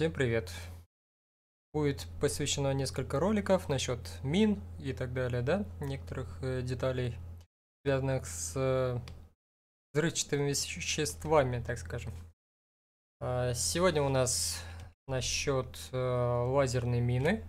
Всем привет! Будет посвящено несколько роликов насчет мин и так далее, да, некоторых э, деталей, связанных с э, взрывчатыми веществами, так скажем. А, сегодня у нас насчет э, лазерной мины.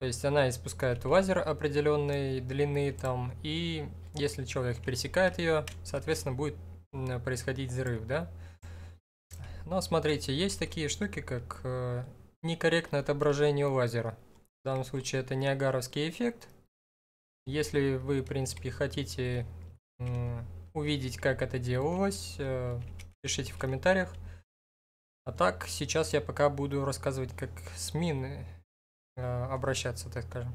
То есть она испускает лазер определенной длины там, и если человек пересекает ее, соответственно, будет происходить взрыв, да. Но смотрите, есть такие штуки, как э, некорректное отображение лазера. В данном случае это неагаровский эффект. Если вы, в принципе, хотите э, увидеть, как это делалось, э, пишите в комментариях. А так, сейчас я пока буду рассказывать, как с мины э, обращаться, так скажем.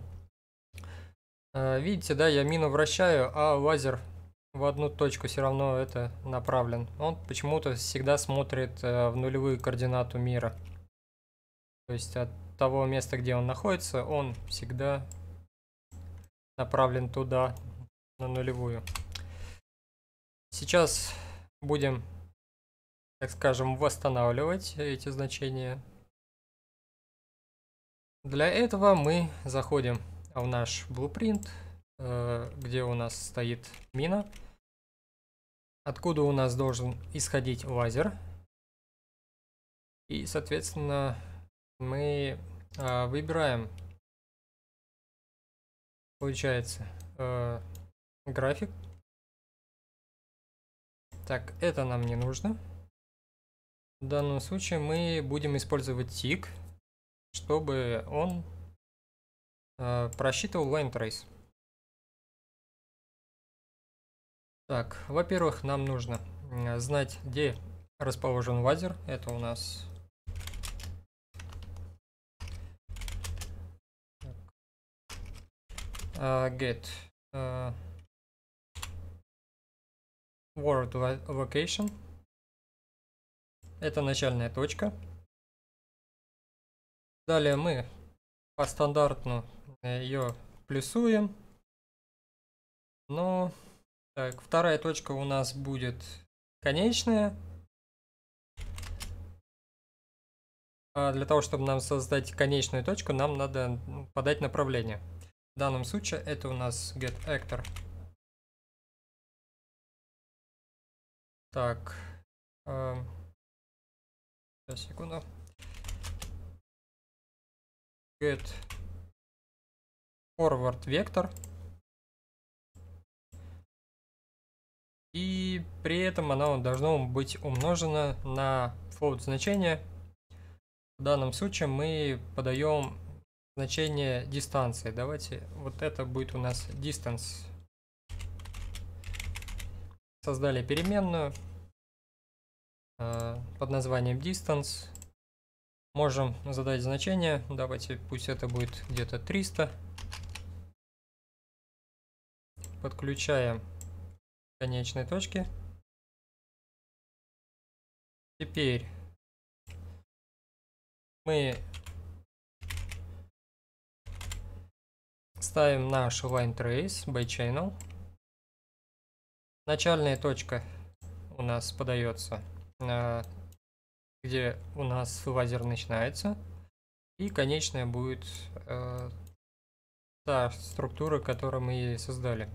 Э, видите, да, я мину вращаю, а лазер в одну точку все равно это направлен. Он почему-то всегда смотрит э, в нулевую координату мира. То есть от того места, где он находится, он всегда направлен туда, на нулевую. Сейчас будем, так скажем, восстанавливать эти значения. Для этого мы заходим в наш blueprint, э, где у нас стоит мина откуда у нас должен исходить лазер. И, соответственно, мы э, выбираем, получается, э, график. Так, это нам не нужно. В данном случае мы будем использовать тик, чтобы он э, просчитывал line trace. Так, во-первых, нам нужно э, знать, где расположен вазер. Это у нас... Uh, get uh, э, world location. Это начальная точка. Далее мы по стандартну э, ее плюсуем. Но так, вторая точка у нас будет конечная. А для того, чтобы нам создать конечную точку, нам надо подать направление. В данном случае это у нас getActor. Так. Э, сейчас, секунду. Get forward vector. И при этом оно должно быть умножено на float значение. В данном случае мы подаем значение дистанции. Давайте вот это будет у нас distance. Создали переменную э, под названием distance. Можем задать значение. Давайте пусть это будет где-то 300. Подключаем конечной точки. Теперь мы ставим наш line trace by channel. Начальная точка у нас подается, э, где у нас лазер начинается. И конечная будет э, та структура, которую мы создали.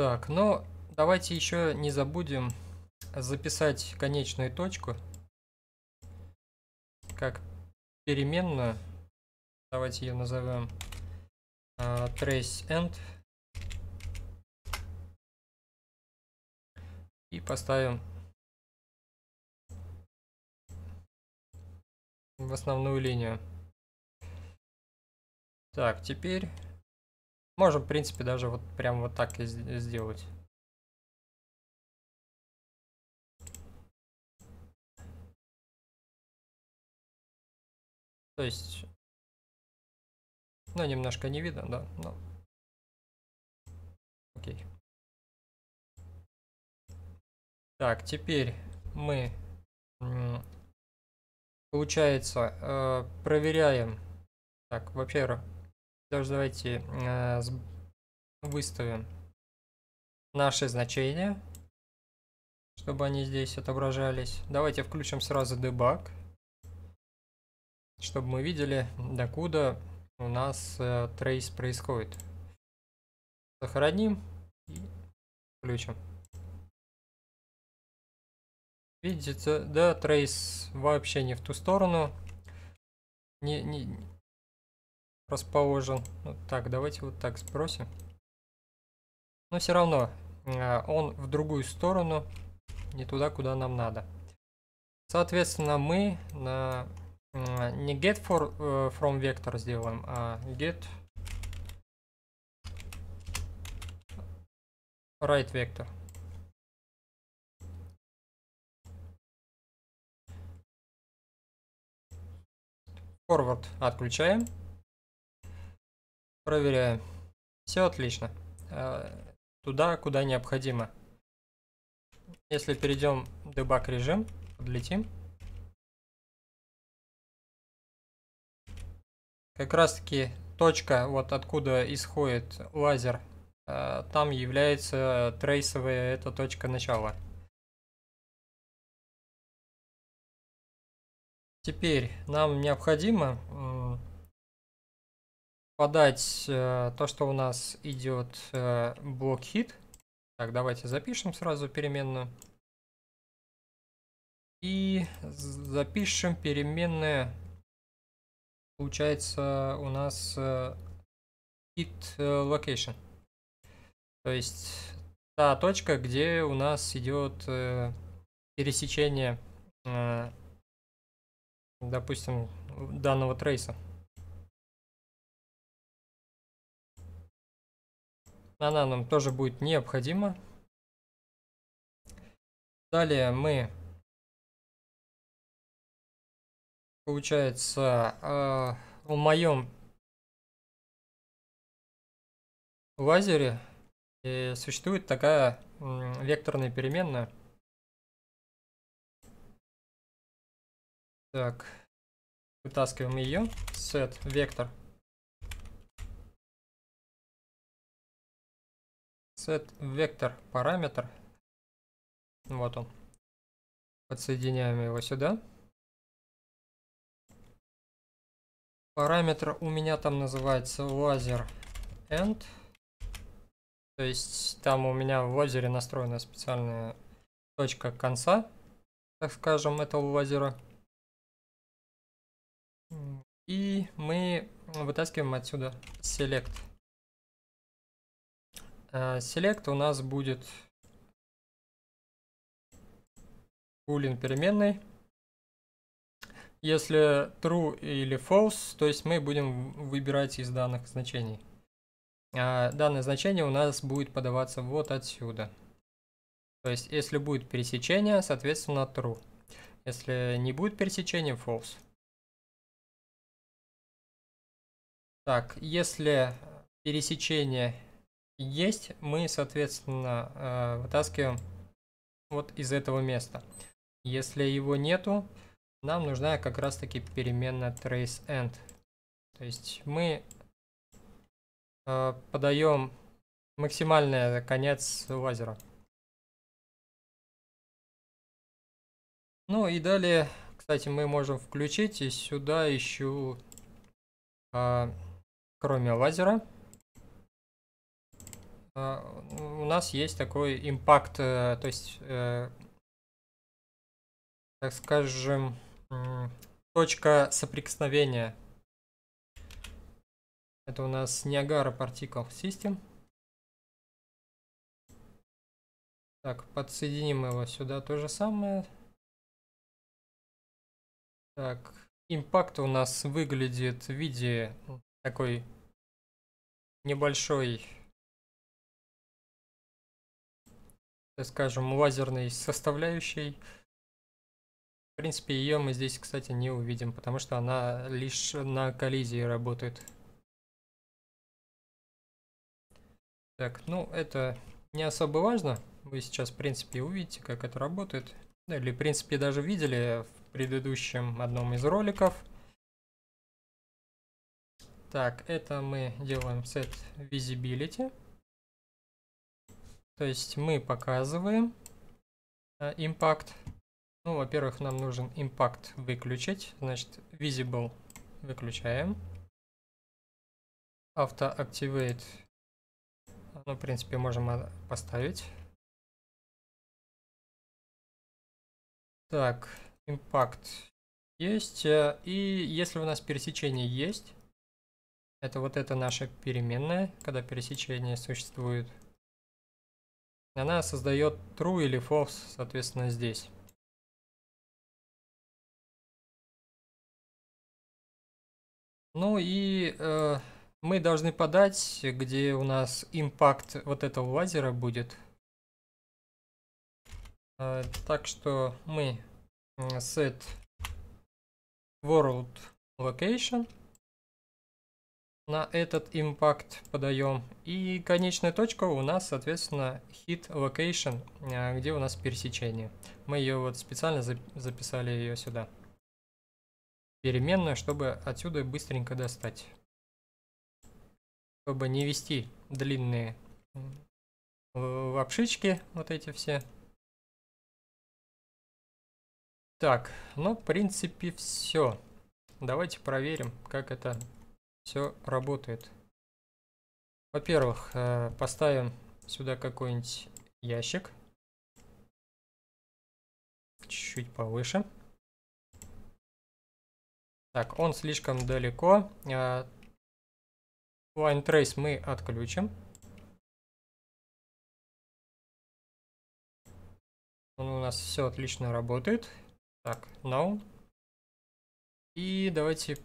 Так, ну давайте еще не забудем записать конечную точку как переменную. Давайте ее назовем uh, а, trace end. И поставим в основную линию. Так, теперь Можем, в принципе, даже вот прям вот так и сделать. То есть, ну, немножко не видно, да, но... Окей. Так, теперь мы, получается, э, проверяем... Так, во-первых, даже давайте э, ну, выставим наши значения, чтобы они здесь отображались. Давайте включим сразу дебаг, чтобы мы видели, докуда у нас э, трейс происходит. Сохраним и включим. Видите, да, трейс вообще не в ту сторону. Не, не, расположен. Вот так, давайте вот так спросим. Но все равно э, он в другую сторону, не туда, куда нам надо. Соответственно, мы на э, не get for, э, from vector сделаем, а get right vector. Forward отключаем. Проверяем. Все отлично. Э, туда, куда необходимо. Если перейдем в дебаг режим, подлетим. Как раз таки точка, вот откуда исходит лазер, э, там является трейсовая эта точка начала. Теперь нам необходимо подать э, то, что у нас идет э, блок хит. Так, давайте запишем сразу переменную. И запишем переменные. Получается у нас э, hit э, location. То есть та точка, где у нас идет э, пересечение, э, допустим, данного трейса. Она нам тоже будет необходима. Далее мы, получается, э, в моем лазере э, существует такая э, векторная переменная. Так, вытаскиваем ее, set вектор. set вектор параметр. Вот он. Подсоединяем его сюда. Параметр у меня там называется лазер end. То есть там у меня в лазере настроена специальная точка конца, так скажем, этого лазера. И мы вытаскиваем отсюда select. Select э, у нас будет boolean переменной. Если true или false, то есть мы будем выбирать из данных значений. А, данное значение у нас будет подаваться вот отсюда. То есть если будет пересечение, соответственно true. Если не будет пересечения, false. Так, если пересечение есть, мы, соответственно, э, вытаскиваем вот из этого места. Если его нету, нам нужна как раз таки переменная traceEnd. То есть мы э, подаем максимальный конец лазера. Ну и далее, кстати, мы можем включить и сюда еще, э, кроме лазера, Э, у нас есть такой импакт, э, то есть, э, так скажем, точка соприкосновения. Это у нас Niagara Particle System. Так, подсоединим его сюда, то же самое. Так, импакт у нас выглядит в виде такой небольшой скажем, лазерной составляющей. В принципе, ее мы здесь, кстати, не увидим, потому что она лишь на коллизии работает. Так, ну это не особо важно. Вы сейчас, в принципе, увидите, как это работает. Ну, или, в принципе, даже видели в предыдущем одном из роликов. Так, это мы делаем set visibility. То есть мы показываем э, импакт. Ну, во-первых, нам нужен импакт выключить. Значит, visible выключаем. Auto activate. Э, ну, в принципе, можем э, поставить. Так, импакт есть. И если у нас пересечение есть, это вот это наша переменная, когда пересечение существует. Она создает true или false, соответственно, здесь. Ну и э, мы должны подать, где у нас импакт вот этого лазера будет. Э, так что мы set world location – на этот импакт подаем. И конечная точка у нас, соответственно, hit location, э, где у нас пересечение. Мы ее вот специально записали ее сюда. Переменную, чтобы отсюда быстренько достать. Чтобы не вести длинные лапшички, вот эти все. Так, ну, в принципе, все. Давайте проверим, как это все работает. Во-первых, э, поставим сюда какой-нибудь ящик. Чуть-чуть повыше. Так, он слишком далеко. Э, line Trace мы отключим. Он у нас все отлично работает. Так, now. И давайте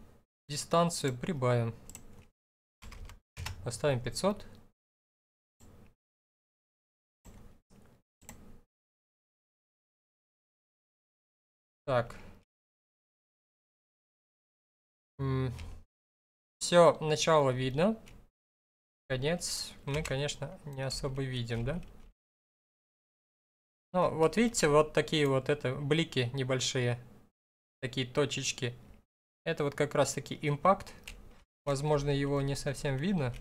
дистанцию прибавим. Поставим 500. Так. Все, начало видно. Конец мы, конечно, не особо видим, да? Ну, вот видите, вот такие вот это блики небольшие. Такие точечки. Это вот как раз таки импакт. Возможно, его не совсем видно.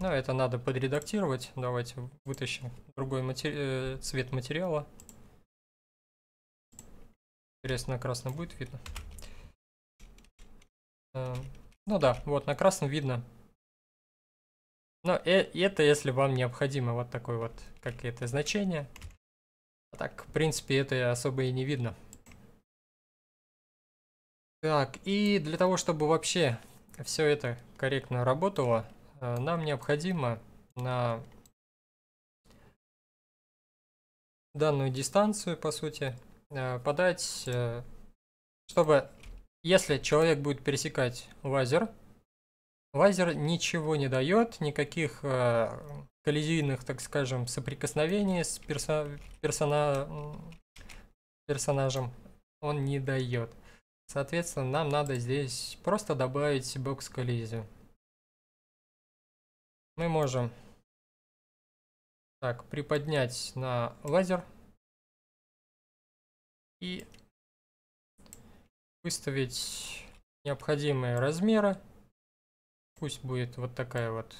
Но это надо подредактировать. Давайте вытащим другой матери... Э, цвет материала. Интересно, на красном будет видно. Эм, ну да, вот на красном видно. Но э, это если вам необходимо вот такое вот какое-то значение. А так, в принципе, это особо и не видно. Так, и для того, чтобы вообще все это корректно работало, э, нам необходимо на данную дистанцию, по сути, э, подать, э, чтобы, если человек будет пересекать лазер, лазер ничего не дает, никаких коллизийных, так скажем, соприкосновений с персо персона персонажем он не дает. Соответственно, нам надо здесь просто добавить бокс коллизию. Мы можем так, приподнять на лазер и выставить необходимые размеры. Пусть будет вот такая вот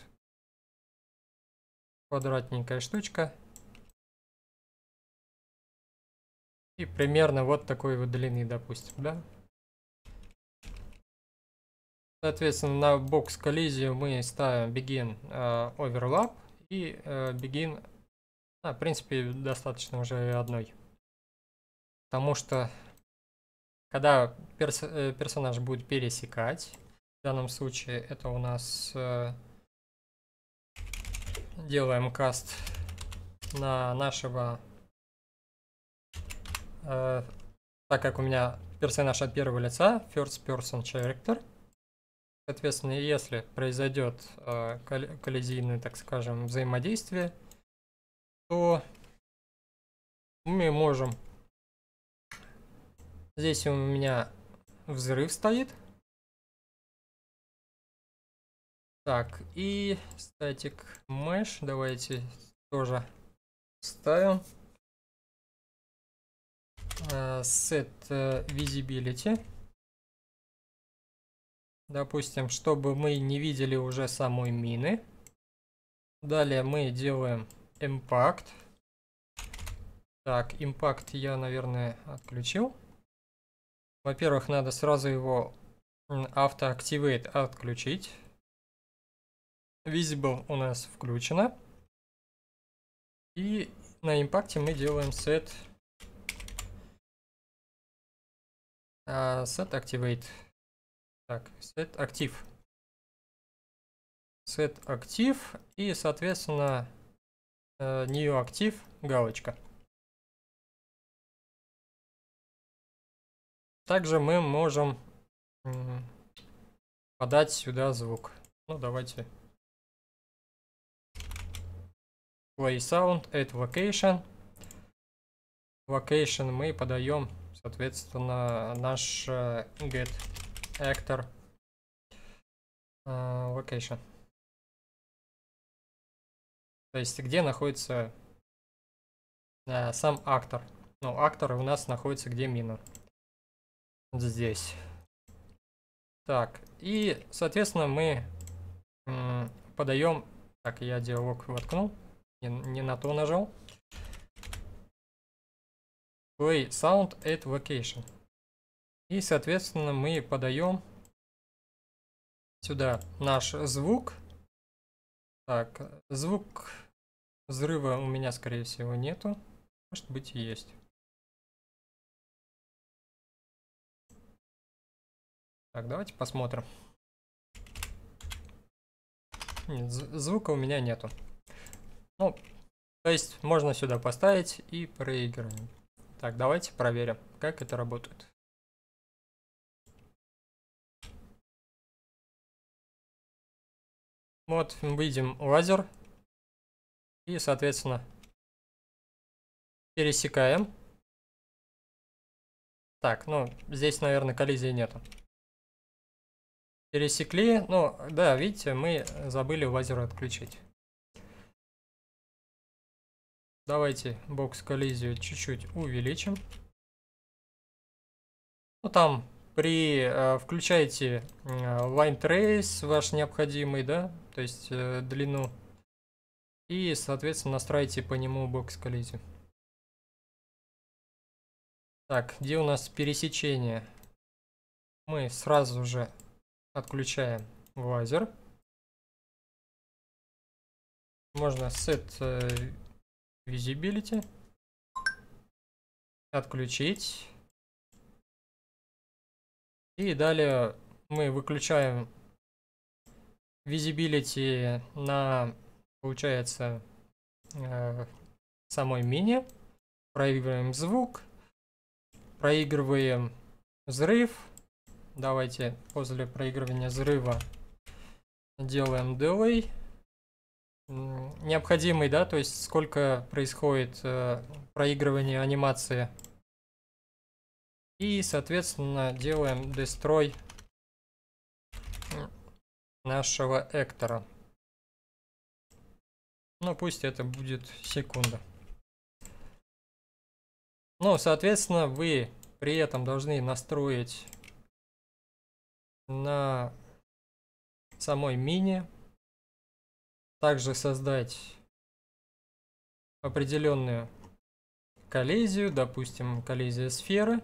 квадратненькая штучка. И примерно вот такой вот длины, допустим, да? Соответственно, на бокс коллизию мы ставим begin overlap э, и begin, э, а, в принципе, достаточно уже одной. Потому что когда перс э, персонаж будет пересекать, в данном случае это у нас э, делаем каст на нашего, э, так как у меня персонаж от первого лица, first person character, Соответственно, если произойдет э, коллизийное, так скажем, взаимодействие, то мы можем... Здесь у меня взрыв стоит. Так, и статик mesh давайте тоже ставим. Э, set э, visibility допустим, чтобы мы не видели уже самой мины. Далее мы делаем импакт. Так, импакт я, наверное, отключил. Во-первых, надо сразу его автоактивейт отключить. Visible у нас включено. И на импакте мы делаем set, а, set activate. Так, set актив. Set актив и, соответственно, э, new актив галочка. Также мы можем подать сюда звук. Ну, давайте. Play sound at vacation. Vacation мы подаем, соответственно, наш э, get actor uh, location. То есть где находится uh, сам актор. Ну, актор у нас находится где мина. здесь. Так, и, соответственно, мы подаем... Так, я диалог воткнул. Не, не на то нажал. Play sound at location. И, соответственно, мы подаем сюда наш звук. Так, звук взрыва у меня, скорее всего, нету. Может быть, и есть. Так, давайте посмотрим. Нет, звука у меня нету. Ну, то есть можно сюда поставить и проигрываем. Так, давайте проверим, как это работает. Вот, видим лазер. И, соответственно, пересекаем. Так, ну, здесь, наверное, коллизии нету. Пересекли. Ну, да, видите, мы забыли лазер отключить. Давайте бокс коллизию чуть-чуть увеличим. Ну, там при э, включаете э, line trace ваш необходимый, да, то есть э, длину, и, соответственно, настраивайте по нему бокс коллизию. Так, где у нас пересечение? Мы сразу же отключаем лазер. Можно set э, visibility отключить и далее мы выключаем visibility на, получается, э, самой мини. Проигрываем звук. Проигрываем взрыв. Давайте после проигрывания взрыва делаем delay. Необходимый, да, то есть сколько происходит э, проигрывание анимации и, соответственно, делаем дестрой нашего Эктора. Ну, пусть это будет секунда. Ну, соответственно, вы при этом должны настроить на самой мини. Также создать определенную коллизию, допустим, коллизия сферы.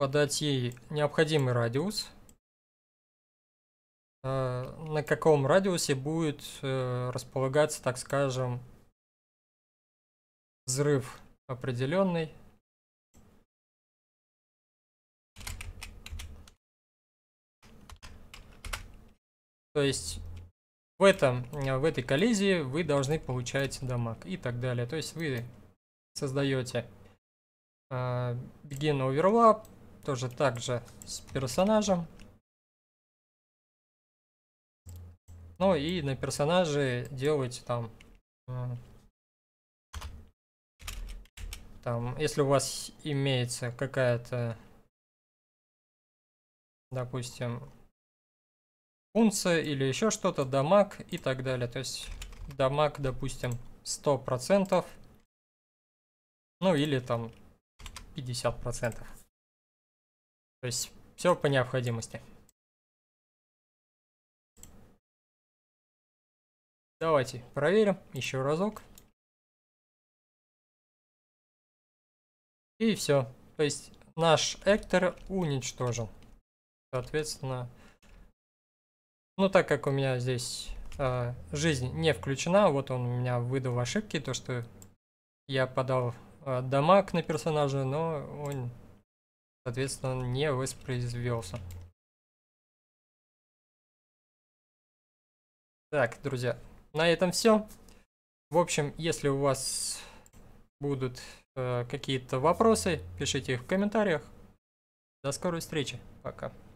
подать ей необходимый радиус, э, на каком радиусе будет э, располагаться, так скажем, взрыв определенный. То есть в, этом, э, в этой коллизии вы должны получать дамаг и так далее. То есть вы создаете begin overlap, тоже так же с персонажем. Ну и на персонаже делайте там... Там, если у вас имеется какая-то, допустим, функция или еще что-то, дамаг и так далее. То есть дамаг, допустим, 100%, ну или там 50%. То есть все по необходимости. Давайте проверим еще разок. И все. То есть наш Эктор уничтожен. Соответственно, ну так как у меня здесь э, жизнь не включена, вот он у меня выдал ошибки, то что я подал э, а, дамаг на персонажа, но он Соответственно, не воспроизвелся. Так, друзья, на этом все. В общем, если у вас будут э, какие-то вопросы, пишите их в комментариях. До скорой встречи. Пока.